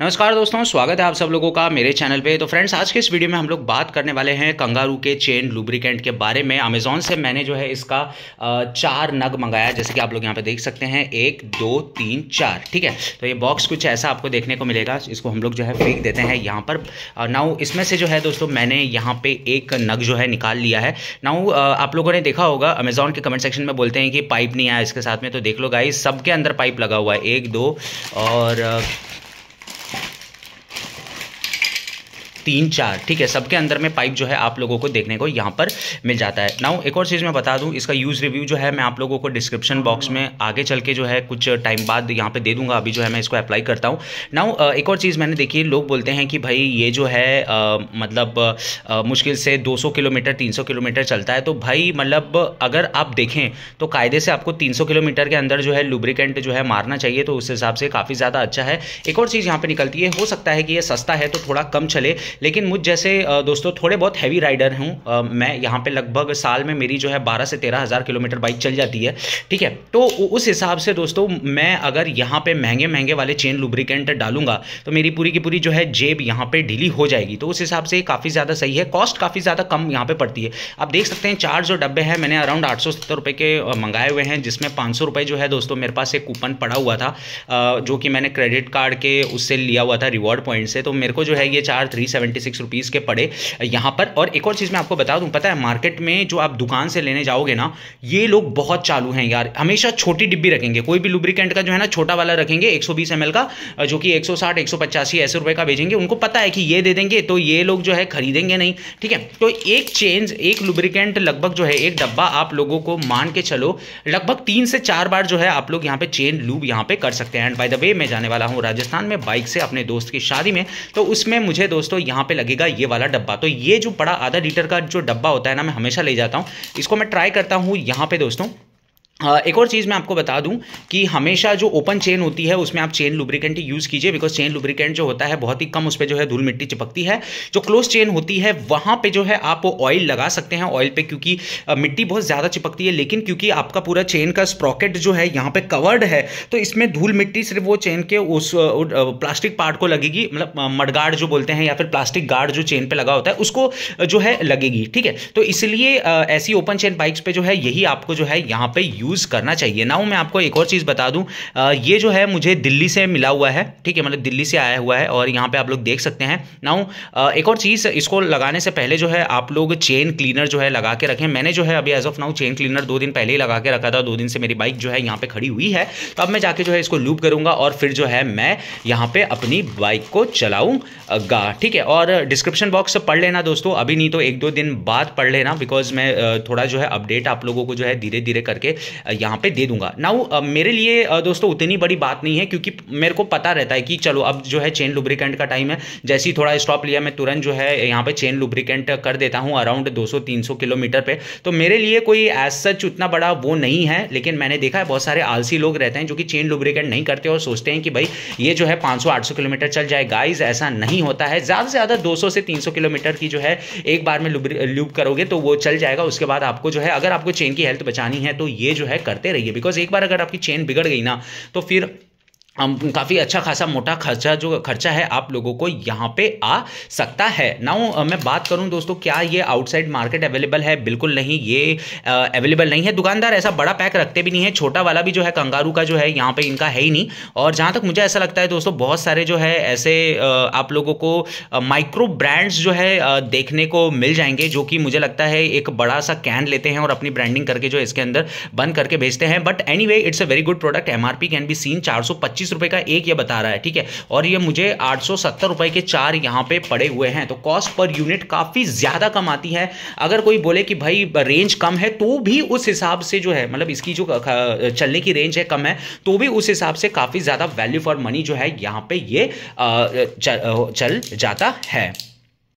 नमस्कार दोस्तों स्वागत है आप सब लोगों का मेरे चैनल पे तो फ्रेंड्स आज के इस वीडियो में हम लोग बात करने वाले हैं कंगारू के चेन लुब्रिकेंट के बारे में अमेजोन से मैंने जो है इसका चार नग मंगाया जैसे कि आप लोग यहाँ पे देख सकते हैं एक दो तीन चार ठीक है तो ये बॉक्स कुछ ऐसा आपको देखने को मिलेगा इसको हम लोग जो है फेंक देते हैं यहाँ पर नाउ इसमें से जो है दोस्तों मैंने यहाँ पर एक नग जो है निकाल लिया है नाउ आप लोगों ने देखा होगा अमेजोन के कमेंट सेक्शन में बोलते हैं कि पाइप नहीं आया इसके साथ में तो देख लो गाई सबके अंदर पाइप लगा हुआ है एक दो और तीन चार ठीक है सबके अंदर में पाइप जो है आप लोगों को देखने को यहाँ पर मिल जाता है नाउ एक और चीज़ मैं बता दूँ इसका यूज़ रिव्यू जो है मैं आप लोगों को डिस्क्रिप्शन बॉक्स में आगे चल के जो है कुछ टाइम बाद यहाँ पर दे दूंगा अभी जो है मैं इसको अप्लाई करता हूँ नाउ एक और चीज़ मैंने देखी लोग बोलते हैं कि भाई ये जो है मतलब मुश्किल से दो किलोमीटर तीन किलोमीटर चलता है तो भाई मतलब अगर आप देखें तो कायदे से आपको तीन किलोमीटर के अंदर जो है लुब्रिकेंट जो है मारना चाहिए तो उस हिसाब से काफ़ी ज़्यादा अच्छा है एक और चीज़ यहाँ पर निकलती है हो सकता है कि ये सस्ता है तो थोड़ा कम चले लेकिन मुझ जैसे दोस्तों थोड़े बहुत हैवी राइडर हूँ मैं यहाँ पे लगभग साल में मेरी जो है बारह से तेरह हज़ार किलोमीटर बाइक चल जाती है ठीक है तो उस हिसाब से दोस्तों मैं अगर यहाँ पे महंगे महंगे वाले चेन लुब्रिकेंट डालूंगा तो मेरी पूरी की पूरी जो है जेब यहाँ पर ढीली हो जाएगी तो उस हिसाब से काफ़ी ज़्यादा सही है कॉस्ट काफ़ी ज़्यादा कम यहाँ पर पड़ती है आप देख सकते हैं चार जो डब्बे हैं मैंने अराउंड आठ सौ रुपये के मंगाए हुए हैं जिसमें पाँच सौ रुपये जो है दोस्तों मेरे पास एक कूपन पड़ा हुआ था जो कि मैंने क्रेडिट कार्ड के उससे लिया हुआ था रिवॉर्ड पॉइंट से तो मेरे को जो है ये चार three seven seventy six rupees के पड़े यहाँ पर और एक और चीज़ मैं आपको बता दूँ पता है मार्केट में जो आप दुकान से लेने जाओगे ना ये लोग बहुत चालू हैं यार हमेशा छोटी डिब्बी रखेंगे कोई भी लुब्रिकेंट का जो है ना छोटा वाला रखेंगे एक सौ का जो कि एक सौ ऐसे रुपये का भेजेंगे उनको पता है कि ये दे देंगे तो ये लोग जो है खरीदेंगे नहीं ठीक है तो एक चेंज एक लुब्रिकेंट लगभग जो है एक डब्बा आप लोगों को मान के चलो लगभग तीन से चार बार जो है आप लोग यहाँ पे चेन लूब यहाँ पे कर सकते हैं एंड बाय द वे मैं जाने वाला हूँ राजस्थान में बाइक से अपने दोस्त की शादी में तो उसमें मुझे दोस्तों यहाँ पे लगेगा ये वाला डब्बा तो ये जो बड़ा आधा लीटर का जो डब्बा होता है ना मैं हमेशा ले जाता हूँ इसको मैं ट्राई करता हूँ यहाँ पे दोस्तों हाँ, एक और चीज़ मैं आपको बता दूं कि हमेशा जो ओपन चेन होती है उसमें आप चेन लुब्रिकेंट ही यूज़ कीजिए बिकॉज चेन लुब्रिकेंट जो होता है बहुत ही कम उस पर जो है धूल मिट्टी चिपकती है जो क्लोज चेन होती है वहाँ पे जो है आप ऑयल लगा सकते हैं ऑयल पे क्योंकि मिट्टी बहुत ज़्यादा चिपकती है लेकिन क्योंकि आपका पूरा चेन का स्प्रॉकेट जो है यहाँ पर कवर्ड है तो इसमें धूल मिट्टी सिर्फ वो चेन के उस प्लास्टिक पार्ट को लगेगी मतलब मडगार्ड जो बोलते हैं या फिर प्लास्टिक गार्ड जो चेन पर लगा होता है उसको जो है लगेगी ठीक है तो इसलिए ऐसी ओपन चेन बाइक्स पर जो है यही आपको जो है यहाँ पर यूज यूज़ करना चाहिए नाउ मैं आपको एक और चीज़ बता दूँ ये जो है मुझे दिल्ली से मिला हुआ है ठीक है मतलब दिल्ली से आया हुआ है और यहाँ पर आप लोग देख सकते हैं नाउ एक और चीज़ इसको लगाने से पहले जो है आप लोग चेन क्लीनर जो है लगा के रखें मैंने जो है अभी as of now chain cleaner दो दिन पहले ही लगा के रखा था दो दिन से मेरी बाइक जो है यहाँ पे खड़ी हुई है तो अब मैं जाके जो है इसको लूप करूँगा और फिर जो है मैं यहाँ पे अपनी बाइक को चलाऊँगा ठीक है और डिस्क्रिप्शन बॉक्स पढ़ लेना दोस्तों अभी नहीं तो एक दो दिन बाद पढ़ लेना बिकॉज मैं थोड़ा जो है अपडेट आप लोगों को जो है धीरे धीरे करके यहाँ पे दे दूंगा नाउ मेरे लिए दोस्तों उतनी बड़ी बात नहीं है क्योंकि मेरे को पता रहता है कि चलो अब जो है चेन लुब्रिकेंट का टाइम है जैसे ही थोड़ा स्टॉप लिया मैं तुरंत जो है यहाँ पे चेन लुब्रिकेंट कर देता हूँ अराउंड 200-300 किलोमीटर पे तो मेरे लिए कोई एज सच उतना बड़ा वो नहीं है लेकिन मैंने देखा है बहुत सारे आलसी लोग रहते हैं जो कि चेन लुब्रिकेंट नहीं करते और सोचते हैं कि भाई ये जो है पाँच सौ किलोमीटर चल जाए गाइज ऐसा नहीं होता है ज़्यादा से ज़्यादा दो से तीन किलोमीटर की जो है एक बार में लूब करोगे तो वो चल जाएगा उसके बाद आपको जो है अगर आपको चेन की हेल्थ बचानी है तो ये जो है करते रहिए बिकॉज एक बार अगर आपकी चेन बिगड़ गई ना तो फिर हम काफ़ी अच्छा खासा मोटा खर्चा जो खर्चा है आप लोगों को यहाँ पे आ सकता है नाउ मैं बात करूँ दोस्तों क्या ये आउटसाइड मार्केट अवेलेबल है बिल्कुल नहीं ये अवेलेबल नहीं है दुकानदार ऐसा बड़ा पैक रखते भी नहीं है छोटा वाला भी जो है कंगारू का जो है यहाँ पे इनका है ही नहीं और जहाँ तक मुझे ऐसा लगता है दोस्तों बहुत सारे जो है ऐसे आप लोगों को माइक्रो ब्रांड्स जो है देखने को मिल जाएंगे जो कि मुझे लगता है एक बड़ा सा कैन लेते हैं और अपनी ब्रांडिंग करके जो इसके अंदर बंद करके भेजते हैं but any it's a very good product am can be seen चार पच्चीस रुपए का एक ये बता रहा है ठीक है और ये मुझे आठ सौ सत्तर रुपए के चार यहां पे पड़े हुए हैं तो कॉस्ट पर यूनिट काफ़ी ज़्यादा कम आती है अगर कोई बोले कि भाई रेंज कम है तो भी उस हिसाब से जो है मतलब इसकी जो चलने की रेंज है कम है तो भी उस हिसाब से काफ़ी ज़्यादा वैल्यू फॉर मनी जो है यहां पर यह चल जाता है